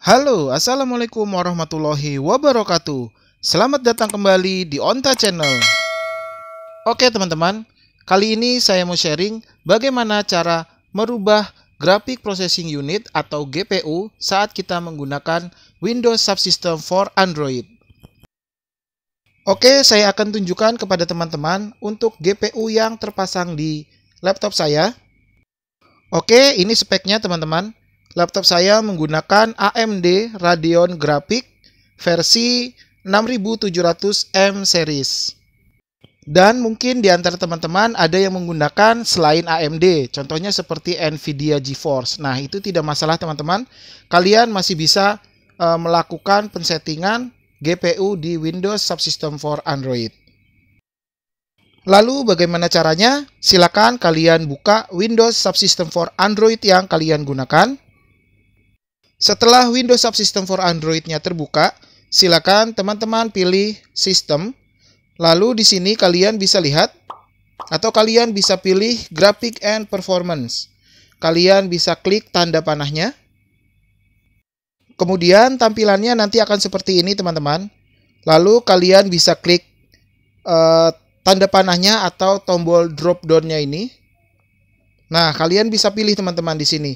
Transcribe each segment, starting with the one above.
Halo, Assalamualaikum warahmatullahi wabarakatuh. Selamat datang kembali di Onta Channel. Oke teman-teman, kali ini saya mau sharing bagaimana cara merubah Graphic Processing Unit atau GPU saat kita menggunakan Windows Subsystem for Android. Oke, saya akan tunjukkan kepada teman-teman untuk GPU yang terpasang di laptop saya. Oke, ini speknya teman-teman. Laptop saya menggunakan AMD Radeon Graphic versi 6700M series. Dan mungkin di antara teman-teman ada yang menggunakan selain AMD, contohnya seperti Nvidia GeForce. Nah, itu tidak masalah teman-teman. Kalian masih bisa e, melakukan pensettingan GPU di Windows Subsystem for Android. Lalu bagaimana caranya? Silakan kalian buka Windows Subsystem for Android yang kalian gunakan. Setelah Windows Subsystem for Android-nya terbuka, silakan teman-teman pilih sistem. Lalu di sini kalian bisa lihat atau kalian bisa pilih Graphic and Performance. Kalian bisa klik tanda panahnya. Kemudian tampilannya nanti akan seperti ini teman-teman. Lalu kalian bisa klik uh, tanda panahnya atau tombol drop down-nya ini. Nah, kalian bisa pilih teman-teman di sini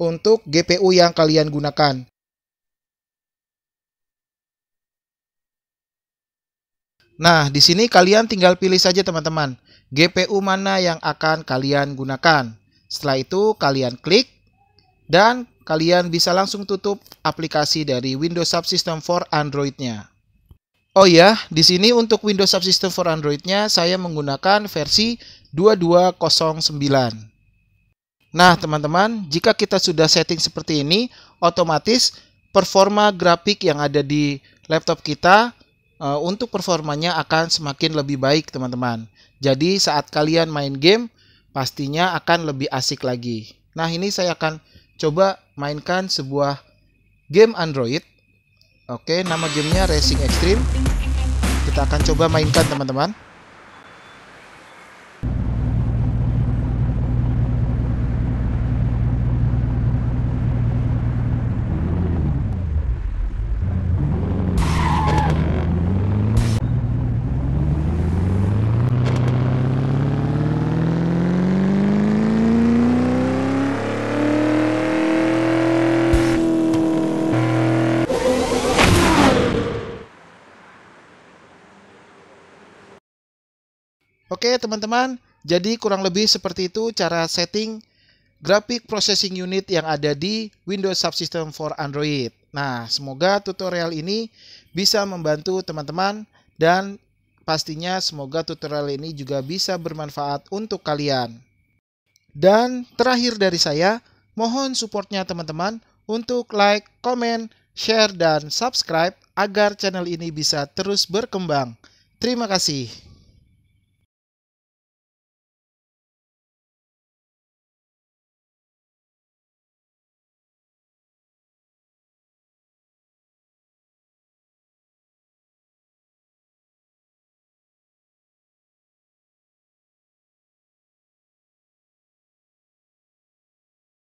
untuk GPU yang kalian gunakan. Nah, di sini kalian tinggal pilih saja teman-teman, GPU mana yang akan kalian gunakan. Setelah itu kalian klik dan kalian bisa langsung tutup aplikasi dari Windows Subsystem for Android-nya. Oh ya, di sini untuk Windows Subsystem for Android-nya saya menggunakan versi 2209. Nah, teman-teman, jika kita sudah setting seperti ini, otomatis performa grafik yang ada di laptop kita uh, untuk performanya akan semakin lebih baik, teman-teman. Jadi, saat kalian main game, pastinya akan lebih asik lagi. Nah, ini saya akan coba mainkan sebuah game Android. Oke, nama gamenya Racing Extreme. Kita akan coba mainkan, teman-teman. Oke teman-teman, jadi kurang lebih seperti itu cara setting grafik processing unit yang ada di Windows Subsystem for Android. Nah, semoga tutorial ini bisa membantu teman-teman dan pastinya semoga tutorial ini juga bisa bermanfaat untuk kalian. Dan terakhir dari saya, mohon supportnya teman-teman untuk like, comment, share, dan subscribe agar channel ini bisa terus berkembang. Terima kasih.